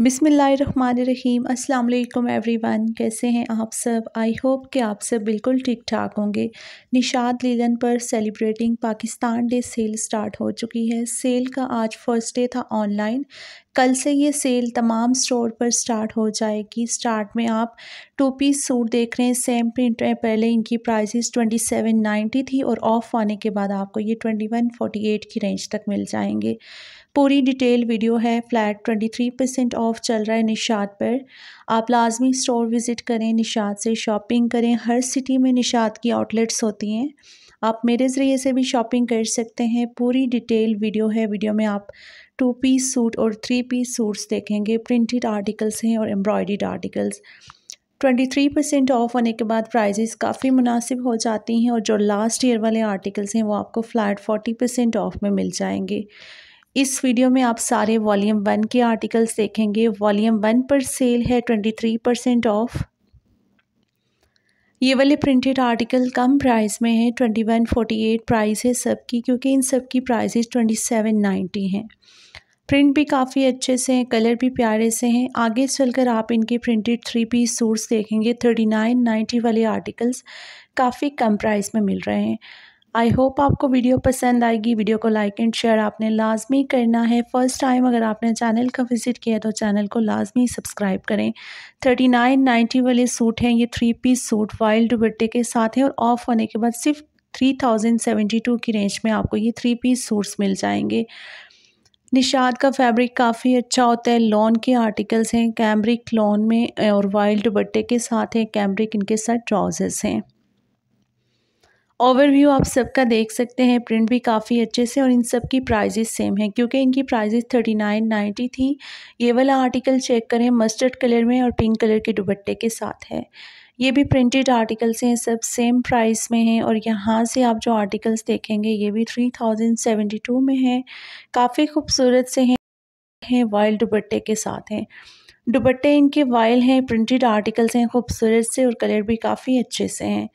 बिसमीम् अल्लाम एवरीवन कैसे हैं आप सब आई होप कि आप सब बिल्कुल ठीक ठाक होंगे निशाद लीलन पर celebrating Pakistan day sale start हो चुकी है सेल का आज फर्स्ट डे था ऑनलाइन कल से ये सेल तमाम स्टोर पर स्टार्ट हो जाएगी स्टार्ट में आप टू पीस सूट देख रहे हैं सेम प्रिंट है पहले इनकी प्राइसेस ट्वेंटी सेवन नाइन्टी थी और ऑफ़ आने के बाद आपको ये ट्वेंटी वन फोर्टी एट की रेंज तक मिल जाएंगे पूरी डिटेल वीडियो है flat twenty three percent off चल रहा है निशात पर आप लाजमी स्टोर विज़िट करें निशात से शॉपिंग करें हर सिटी में निशात की आउटलेट्स होती हैं आप मेरे ज़रिए से भी शॉपिंग कर सकते हैं पूरी डिटेल वीडियो है वीडियो में आप टू पीस सूट और थ्री पीस सूट्स देखेंगे प्रिंटेड आर्टिकल्स हैं और embroidered articles twenty three percent off होने के बाद प्राइजेस काफ़ी मुनासिब हो जाती हैं और जो लास्ट ईयर वाले आर्टिकल्स हैं वो आपको फ्लैट फोर्टी परसेंट ऑफ में मिल जाएंगे इस वीडियो में आप सारे वॉल्यूम वन के आर्टिकल्स देखेंगे वॉल्यूम वन पर सेल है ट्वेंटी थ्री परसेंट ऑफ ये वाले प्रिंटेड आर्टिकल कम प्राइस में है twenty one forty eight price है सबकी क्योंकि इन सब की प्राइजेज ट्वेंटी सेवन नाइन्टी हैं प्रिंट भी काफ़ी अच्छे से हैं कलर भी प्यारे से हैं आगे चलकर आप इनके प्रिंटेड थ्री पीस सूट्स देखेंगे थर्टी नाइन नाइन्टी वाले आर्टिकल्स काफ़ी कम प्राइस में मिल रहे हैं आई होप आपको वीडियो पसंद आएगी वीडियो को लाइक एंड शेयर आपने लाजमी करना है फ़र्स्ट टाइम अगर आपने चैनल का विज़िट किया तो चैनल को लाजमी सब्सक्राइब करें थर्टी नाइन नाइन्टी वाले सूट हैं ये थ्री पीस सूट वाइल्ड दुपट्टे के साथ हैं और ऑफ़ होने के बाद सिर्फ थ्री थाउजेंड सेवेंटी टू की रेंज में आपको ये थ्री पीस सूट्स मिल जाएंगे निशाद का फैब्रिक काफ़ी अच्छा होता है लॉन के आर्टिकल्स हैं कैम्ब्रिक लॉन में और वाइल्ड बट्टे के साथ हैं कैम्ब्रिक इनके साथ ट्राउज़र्स हैं ओवरव्यू आप सबका देख सकते हैं प्रिंट भी काफ़ी अच्छे से और इन सब की प्राइजेस सेम है क्योंकि इनकी प्राइजेस थर्टी नाइन नाइन्टी थी ये वाला आर्टिकल चेक करें मस्टर्ड कलर में और पिंक कलर के दुबट्टे के साथ है ये भी प्रिंटेड आर्टिकल्स हैं सब सेम प्राइस में हैं और यहाँ से आप जो आर्टिकल्स देखेंगे ये भी थ्री थाउजेंड सेवेंटी टू में हैं काफ़ी खूबसूरत से हैं हैं वाइल्ड दुबट्टे के साथ हैं दुबट्टे इनके वाइल हैं प्रिंटेड आर्टिकल्स हैं खूबसूरत से और कलर भी काफ़ी अच्छे से हैं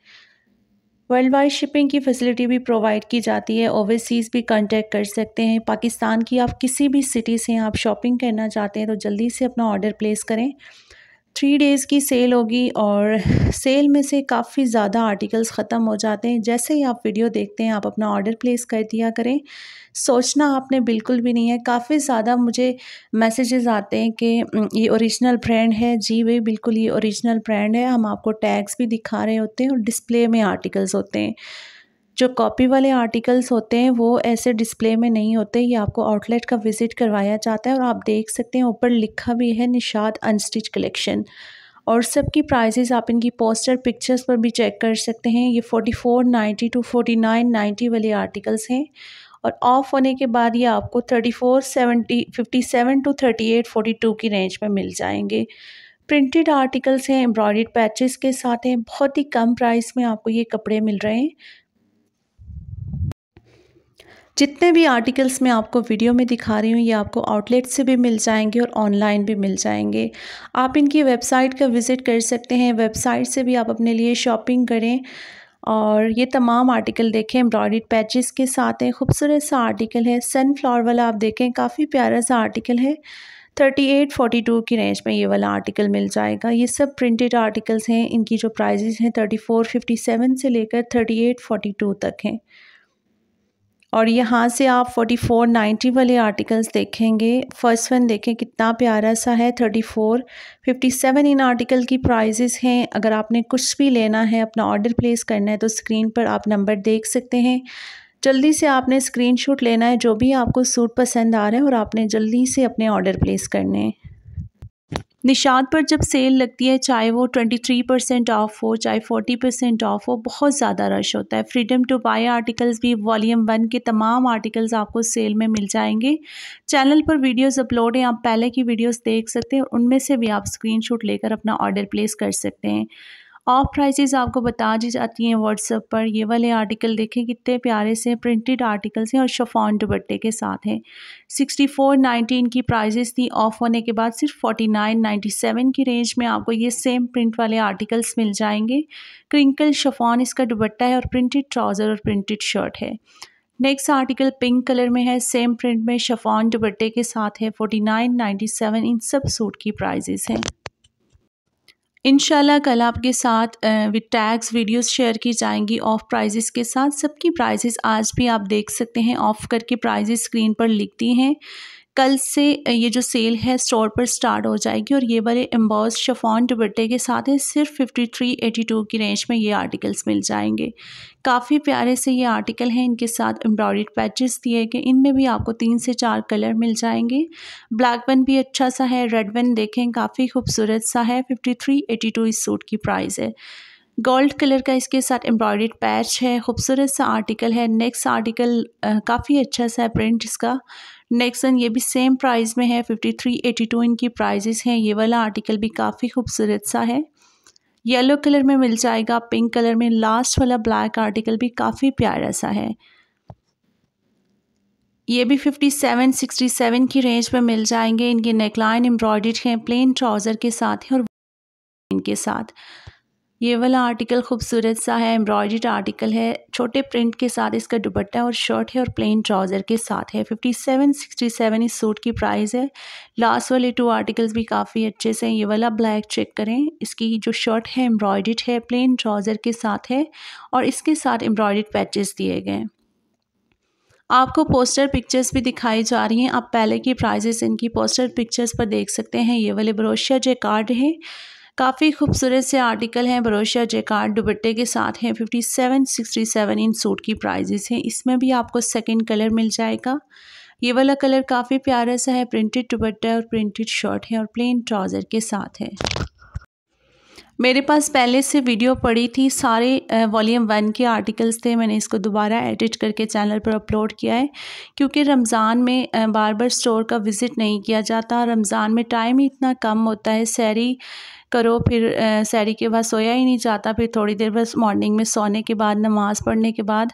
वर्ल्ड वाइड शिपिंग की फैसिलिटी भी प्रोवाइड की जाती है ओवरसीज़ भी कांटेक्ट कर सकते हैं पाकिस्तान की आप किसी भी सिटी से आप शॉपिंग करना चाहते हैं तो जल्दी से अपना ऑर्डर प्लेस करें थ्री डेज़ की सेल होगी और सेल में से काफ़ी ज़्यादा आर्टिकल्स ख़त्म हो जाते हैं जैसे ही आप वीडियो देखते हैं आप अपना ऑर्डर प्लेस कर दिया करें सोचना आपने बिल्कुल भी नहीं है काफ़ी ज़्यादा मुझे मैसेजेस आते हैं कि ये ओरिजिनल ब्रांड है जी वे बिल्कुल ये ओरिजिनल ब्रांड है हम आपको टैग्स भी दिखा रहे होते हैं और डिस्प्ले में आर्टिकल्स होते हैं जो कॉपी वाले आर्टिकल्स होते हैं वो ऐसे डिस्प्ले में नहीं होते ये आपको आउटलेट का विज़िट करवाया जाता है और आप देख सकते हैं ऊपर लिखा भी है निषाद अनस्टिच कलेक्शन और सबकी प्राइजेज़ आप इनकी पोस्टर पिक्चर्स पर भी चेक कर सकते हैं ये forty four ninety two forty nine ninety वाले आर्टिकल्स हैं और ऑफ़ होने के बाद ये आपको thirty four seventy fifty seven two thirty eight forty two की रेंज में मिल जाएंगे प्रिंटेड आर्टिकल्स हैं एम्ब्रॉयड पैचेस के साथ हैं बहुत ही कम प्राइस में आपको ये कपड़े मिल रहे हैं जितने भी आर्टिकल्स मैं आपको वीडियो में दिखा रही हूँ ये आपको आउटलेट से भी मिल जाएंगे और ऑनलाइन भी मिल जाएंगे आप इनकी वेबसाइट का विज़िट कर सकते हैं वेबसाइट से भी आप अपने लिए शॉपिंग करें और ये तमाम आर्टिकल देखें एम्ब्रॉयड पैचेस के साथ हैं खूबसूरत सा आर्टिकल है सनफ्लावर वाला आप देखें काफ़ी प्यारा सा आर्टिकल है थर्टी एट फोर्टी टू की रेंज में ये वाला आर्टिकल मिल जाएगा ये सब प्रिंटेड आर्टिकल्स हैं इनकी जो प्राइजेज़ हैं थर्टी फोर फिफ्टी सेवन से लेकर थर्टी एट फोटी टू तक हैं और यहाँ से आप 4490 वाले आर्टिकल्स देखेंगे फर्स्ट वन देखें कितना प्यारा सा है 34 57 इन आर्टिकल की प्राइजेस हैं अगर आपने कुछ भी लेना है अपना ऑर्डर प्लेस करना है तो स्क्रीन पर आप नंबर देख सकते हैं जल्दी से आपने स्क्रीनशॉट लेना है जो भी आपको सूट पसंद आ रहा है और आपने जल्दी से अपने ऑर्डर प्लेस करने हैं निशाद पर जब सेल लगती है चाहे वो 23 परसेंट ऑफ हो चाहे 40 परसेंट ऑफ हो बहुत ज़्यादा रश होता है फ्रीडम टू बाय आर्टिकल्स भी वॉल्यूम वन के तमाम आर्टिकल्स आपको सेल में मिल जाएंगे चैनल पर वीडियोस अपलोड हैं आप पहले की वीडियोस देख सकते हैं उनमें से भी आप स्क्रीनशॉट लेकर अपना ऑर्डर प्लेस कर सकते हैं ऑफ प्राइजेज़ आपको बता दी जाती हैं व्हाट्सअप पर ये वाले आर्टिकल देखें कितने प्यारे से प्रिंटेड आर्टिकल्स हैं और शफॉन दुपट्टे के साथ हैं सिक्सटी फोर नाइन्टी इनकी प्राइजेस थी ऑफ होने के बाद सिर्फ फोर्टी नाइन नाइन्टी सेवन की रेंज में आपको ये सेम प्रिंट वाले आर्टिकल्स मिल जाएंगे क्रिंकल शफॉन इसका दुपट्टा है और प्रिंटेड ट्राउज़र और प्रिंटेड शर्ट है नेक्स्ट आर्टिकल पिंक कलर में है सेम प्रिंट में शफॉन दुपट्टे के साथ है फोर्टी नाइन नाइन्टी सेवन इन सब सूट की प्राइजेस हैं इन कल आपके साथ विद टैग्स वीडियोस शेयर की जाएंगी ऑफ प्राइजेस के साथ सबकी प्राइजेस आज भी आप देख सकते हैं ऑफ करके प्राइजेस स्क्रीन पर लिख दी हैं कल से ये जो सेल है स्टोर पर स्टार्ट हो जाएगी और ये वाले एम्बॉज शफॉन दुबट्टे के साथ है सिर्फ फिफ्टी थ्री एटी टू की रेंज में ये आर्टिकल्स मिल जाएंगे काफ़ी प्यारे से ये आर्टिकल हैं इनके साथ एम्ब्रॉयड पैचेस दिए गए इनमें भी आपको तीन से चार कलर मिल जाएंगे ब्लैक वन भी अच्छा सा है रेड वन देखें काफ़ी खूबसूरत सा है फिफ्टी थ्री एटी टू इस सूट की प्राइस है गोल्ड कलर का इसके साथ एम्ब्रॉयड पैच है खूबसूरत सा आर्टिकल है नेक्स्ट आर्टिकल काफ़ी अच्छा सा है प्रिंट इसका नेक्सन ये भी सेम प्राइस में है फिफ्टी थ्री एटी टू इनकी प्राइजेस हैं ये वाला आर्टिकल भी काफ़ी खूबसूरत सा है येलो कलर में मिल जाएगा पिंक कलर में लास्ट वाला ब्लैक आर्टिकल भी काफ़ी प्यारा सा है ये भी सिक्सटी सेवन की रेंज पर मिल जाएंगे इनके नेकलाइन एम्ब्रॉयड हैं प्लेन ट्राउज़र के साथ हैं और इनके साथ ये वाला आर्टिकल खूबसूरत सा है एम्ब्रॉयड आर्टिकल है छोटे प्रिंट के साथ इसका दुपट्टा और शर्ट है और प्लेन ट्राउज़र के साथ है फिफ्टी सेवन सिक्सटी सेवन इस सूट की प्राइस है लास्ट वाले टू आर्टिकल्स भी काफ़ी अच्छे से हैं ये वाला ब्लैक चेक करें इसकी जो शर्ट है एम्ब्रॉयड है प्लेन ट्राउज़र के साथ है और इसके साथ एम्ब्रॉयड पैचेस दिए गए आपको पोस्टर पिक्चर्स भी दिखाई जा रही हैं आप पहले की प्राइजेस इनकी पोस्टर पिक्चर्स पर देख सकते हैं ये वाले ब्रोशिया जे कार्ड है काफ़ी खूबसूरत से आर्टिकल हैं बरोशिया जेकार्ड दुबट्टे के साथ हैं फिफ्टी सेवन सिक्सटी सेवन इन सूट की प्राइजेस हैं इसमें भी आपको सेकेंड कलर मिल जाएगा ये वाला कलर काफ़ी प्यारा सा है प्रिंटेड दुपट्टा और प्रिंटेड शर्ट है और प्लेन ट्राउज़र के साथ है मेरे पास पहले से वीडियो पड़ी थी सारे वॉल्यूम वन के आर्टिकल्स थे मैंने इसको दोबारा एडिट करके चैनल पर अपलोड किया है क्योंकि रमज़ान में बार बार स्टोर का विज़िट नहीं किया जाता रमज़ान में टाइम ही इतना कम होता है सैरी करो फिर सैरी के बाद सोया ही नहीं जाता फिर थोड़ी देर बस मॉर्निंग में सोने के बाद नमाज़ पढ़ने के बाद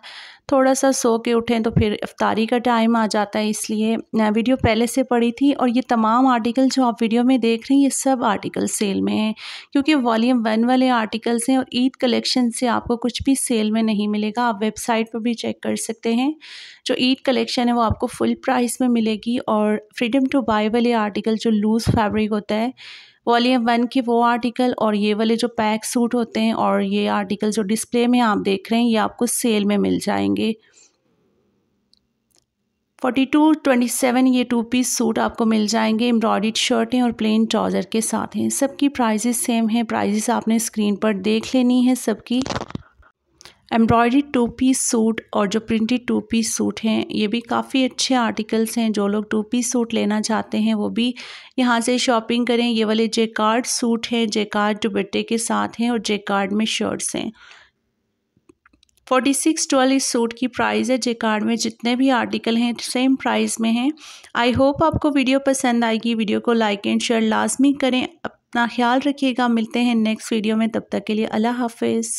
थोड़ा सा सो के उठें तो फिर अफ्तारी का टाइम आ जाता है इसलिए वीडियो पहले से पढ़ी थी और ये तमाम आर्टिकल जो आप वीडियो में देख रहे हैं ये सब आर्टिकल सेल में हैं क्योंकि वॉल्यूम वन वाले आर्टिकल्स हैं और ईद कलेक्शन से आपको कुछ भी सेल में नहीं मिलेगा आप वेबसाइट पर भी चेक कर सकते हैं जो ईद कलेक्शन है वो आपको फुल प्राइस में मिलेगी और फ्रीडम टू बाई वाले आर्टिकल जो लूज़ फैब्रिक होता है वॉल्यूम वन के वो आर्टिकल और ये वाले जो पैक सूट होते हैं और ये आर्टिकल जो डिस्प्ले में आप देख रहे हैं ये आपको सेल में मिल जाएंगे फोर्टी टू ट्वेंटी सेवन ये टू पीस सूट आपको मिल जाएंगे एम्ब्रॉयड शर्टें और प्लेन ट्राउज़र के साथ हैं सबकी प्राइजेस सेम हैं प्राइजेस आपने स्क्रीन पर देख लेनी है सबकी एम्ब्रॉयडरी टू पीस सूट और जो प्रिंटेड टू पीस सूट हैं ये भी काफ़ी अच्छे आर्टिकल्स हैं जो लोग टू पीस सूट लेना चाहते हैं वो भी यहाँ से शॉपिंग करें ये वाले जेकार्ड सूट हैं जेकार्ड दुपट्टे के साथ हैं और जेकार्ड में शर्ट्स हैं फोर्टी सिक्स ट्वेल्व इस सूट की प्राइस है जेकार्ड में जितने भी आर्टिकल हैं सेम प्राइस में हैं आई होप आपको वीडियो पसंद आएगी वीडियो को लाइक एंड शेयर लाजमी करें अपना ख्याल रखिएगा मिलते हैं नेक्स्ट वीडियो में तब तक के लिए अल्लाह हाफिज़